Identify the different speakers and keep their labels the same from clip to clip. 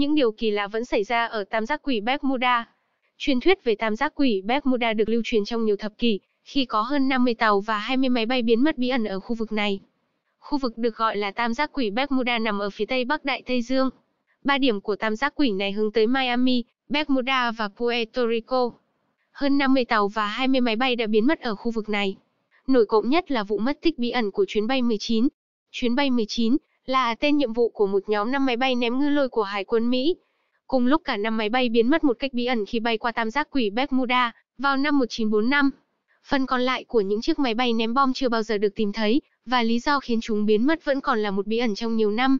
Speaker 1: Những điều kỳ lạ vẫn xảy ra ở tam giác quỷ Bermuda. Truyền thuyết về tam giác quỷ Bermuda được lưu truyền trong nhiều thập kỷ, khi có hơn 50 tàu và 20 máy bay biến mất bí ẩn ở khu vực này. Khu vực được gọi là tam giác quỷ Bermuda nằm ở phía tây bắc Đại Tây Dương. Ba điểm của tam giác quỷ này hướng tới Miami, Bermuda và Puerto Rico. Hơn 50 tàu và 20 máy bay đã biến mất ở khu vực này. Nổi cộng nhất là vụ mất tích bí ẩn của chuyến bay 19. Chuyến bay 19 là tên nhiệm vụ của một nhóm năm máy bay ném ngư lôi của Hải quân Mỹ. Cùng lúc cả năm máy bay biến mất một cách bí ẩn khi bay qua tam giác quỷ Bermuda vào năm 1945. Phần còn lại của những chiếc máy bay ném bom chưa bao giờ được tìm thấy, và lý do khiến chúng biến mất vẫn còn là một bí ẩn trong nhiều năm.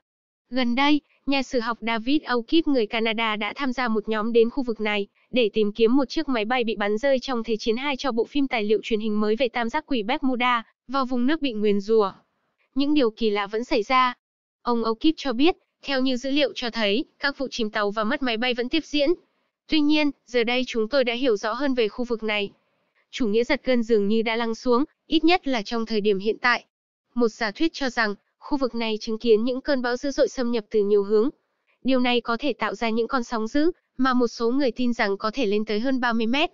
Speaker 1: Gần đây, nhà sử học David O'Keefe người Canada đã tham gia một nhóm đến khu vực này để tìm kiếm một chiếc máy bay bị bắn rơi trong Thế chiến 2 cho bộ phim tài liệu truyền hình mới về tam giác quỷ Bermuda vào vùng nước bị nguyền rủa. Những điều kỳ lạ vẫn xảy ra, Ông O'Keefe cho biết, theo như dữ liệu cho thấy, các vụ chìm tàu và mất máy bay vẫn tiếp diễn. Tuy nhiên, giờ đây chúng tôi đã hiểu rõ hơn về khu vực này. Chủ nghĩa giật gân dường như đã lắng xuống, ít nhất là trong thời điểm hiện tại. Một giả thuyết cho rằng, khu vực này chứng kiến những cơn bão dữ dội xâm nhập từ nhiều hướng. Điều này có thể tạo ra những con sóng dữ, mà một số người tin rằng có thể lên tới hơn 30 mét.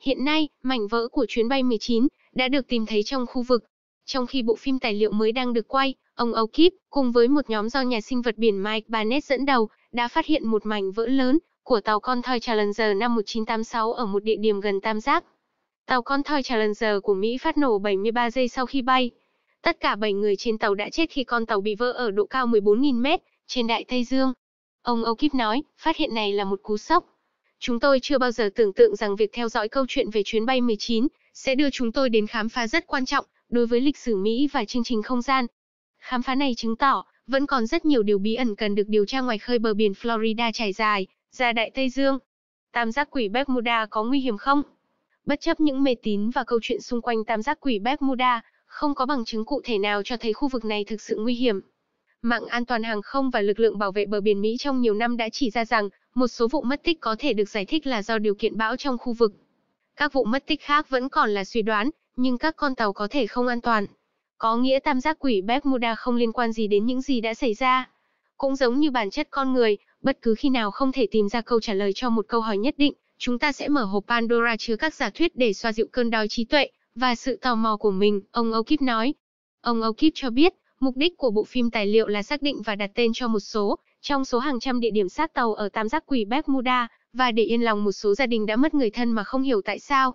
Speaker 1: Hiện nay, mảnh vỡ của chuyến bay 19 đã được tìm thấy trong khu vực, trong khi bộ phim tài liệu mới đang được quay, ông O'Keefe, cùng với một nhóm do nhà sinh vật biển Mike Barnett dẫn đầu, đã phát hiện một mảnh vỡ lớn của tàu con thoi Challenger năm 1986 ở một địa điểm gần Tam Giác. Tàu con thoi Challenger của Mỹ phát nổ 73 giây sau khi bay. Tất cả 7 người trên tàu đã chết khi con tàu bị vỡ ở độ cao 14.000 mét, trên Đại Tây Dương. Ông O'Keefe nói, phát hiện này là một cú sốc. Chúng tôi chưa bao giờ tưởng tượng rằng việc theo dõi câu chuyện về chuyến bay 19 sẽ đưa chúng tôi đến khám phá rất quan trọng đối với lịch sử Mỹ và chương trình không gian. Khám phá này chứng tỏ, vẫn còn rất nhiều điều bí ẩn cần được điều tra ngoài khơi bờ biển Florida trải dài, ra Đại Tây Dương. Tam giác quỷ Bermuda có nguy hiểm không? Bất chấp những mê tín và câu chuyện xung quanh tam giác quỷ Bermuda, không có bằng chứng cụ thể nào cho thấy khu vực này thực sự nguy hiểm. Mạng an toàn hàng không và lực lượng bảo vệ bờ biển Mỹ trong nhiều năm đã chỉ ra rằng, một số vụ mất tích có thể được giải thích là do điều kiện bão trong khu vực. Các vụ mất tích khác vẫn còn là suy đoán, nhưng các con tàu có thể không an toàn. Có nghĩa tam giác quỷ Bermuda không liên quan gì đến những gì đã xảy ra. Cũng giống như bản chất con người, bất cứ khi nào không thể tìm ra câu trả lời cho một câu hỏi nhất định, chúng ta sẽ mở hộp Pandora chứa các giả thuyết để xoa dịu cơn đói trí tuệ và sự tò mò của mình, ông O'Keefe nói. Ông O'Keefe cho biết, mục đích của bộ phim tài liệu là xác định và đặt tên cho một số trong số hàng trăm địa điểm sát tàu ở tam giác quỷ Bermuda và để yên lòng một số gia đình đã mất người thân mà không hiểu tại sao.